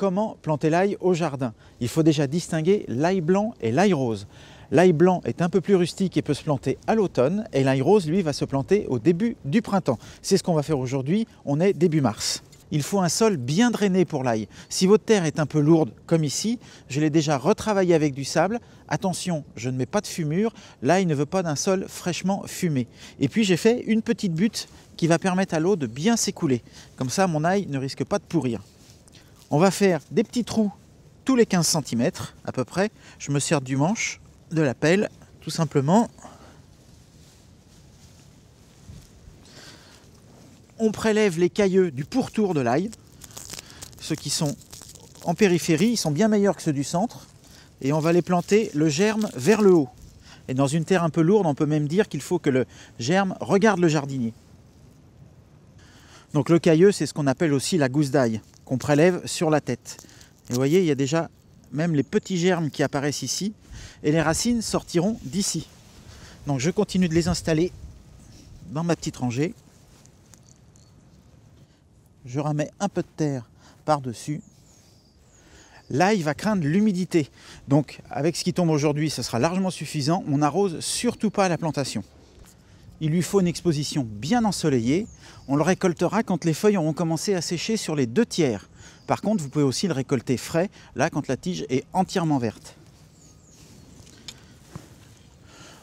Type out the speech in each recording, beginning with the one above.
comment planter l'ail au jardin. Il faut déjà distinguer l'ail blanc et l'ail rose. L'ail blanc est un peu plus rustique et peut se planter à l'automne et l'ail rose, lui, va se planter au début du printemps. C'est ce qu'on va faire aujourd'hui, on est début mars. Il faut un sol bien drainé pour l'ail. Si votre terre est un peu lourde, comme ici, je l'ai déjà retravaillé avec du sable. Attention, je ne mets pas de fumure, l'ail ne veut pas d'un sol fraîchement fumé. Et puis j'ai fait une petite butte qui va permettre à l'eau de bien s'écouler. Comme ça, mon ail ne risque pas de pourrir. On va faire des petits trous tous les 15 cm à peu près. Je me sers du manche, de la pelle, tout simplement. On prélève les cailleux du pourtour de l'ail. Ceux qui sont en périphérie, ils sont bien meilleurs que ceux du centre. Et on va les planter le germe vers le haut. Et dans une terre un peu lourde, on peut même dire qu'il faut que le germe regarde le jardinier. Donc le cailleux, c'est ce qu'on appelle aussi la gousse d'ail prélève sur la tête. Et vous voyez, il y a déjà même les petits germes qui apparaissent ici, et les racines sortiront d'ici. Donc je continue de les installer dans ma petite rangée. Je ramets un peu de terre par-dessus. Là, il va craindre l'humidité. Donc avec ce qui tombe aujourd'hui, ce sera largement suffisant. On n'arrose surtout pas la plantation il lui faut une exposition bien ensoleillée. On le récoltera quand les feuilles auront commencé à sécher sur les deux tiers. Par contre, vous pouvez aussi le récolter frais, là quand la tige est entièrement verte.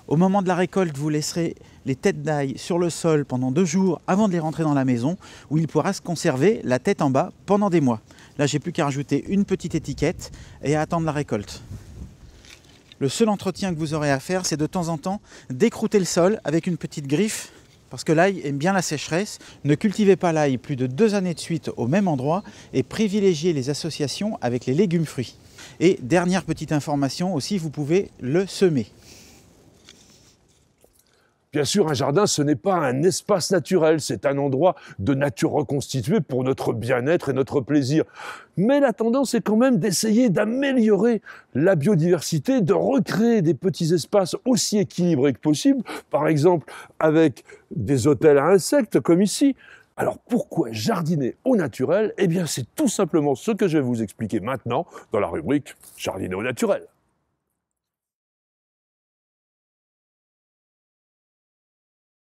Au moment de la récolte, vous laisserez les têtes d'ail sur le sol pendant deux jours avant de les rentrer dans la maison, où il pourra se conserver la tête en bas pendant des mois. Là, j'ai plus qu'à rajouter une petite étiquette et à attendre la récolte. Le seul entretien que vous aurez à faire, c'est de temps en temps d'écrouter le sol avec une petite griffe parce que l'ail aime bien la sécheresse. Ne cultivez pas l'ail plus de deux années de suite au même endroit et privilégiez les associations avec les légumes fruits. Et dernière petite information aussi, vous pouvez le semer. Bien sûr, un jardin, ce n'est pas un espace naturel, c'est un endroit de nature reconstituée pour notre bien-être et notre plaisir. Mais la tendance est quand même d'essayer d'améliorer la biodiversité, de recréer des petits espaces aussi équilibrés que possible, par exemple avec des hôtels à insectes comme ici. Alors pourquoi jardiner au naturel Eh bien c'est tout simplement ce que je vais vous expliquer maintenant dans la rubrique Jardiner au naturel.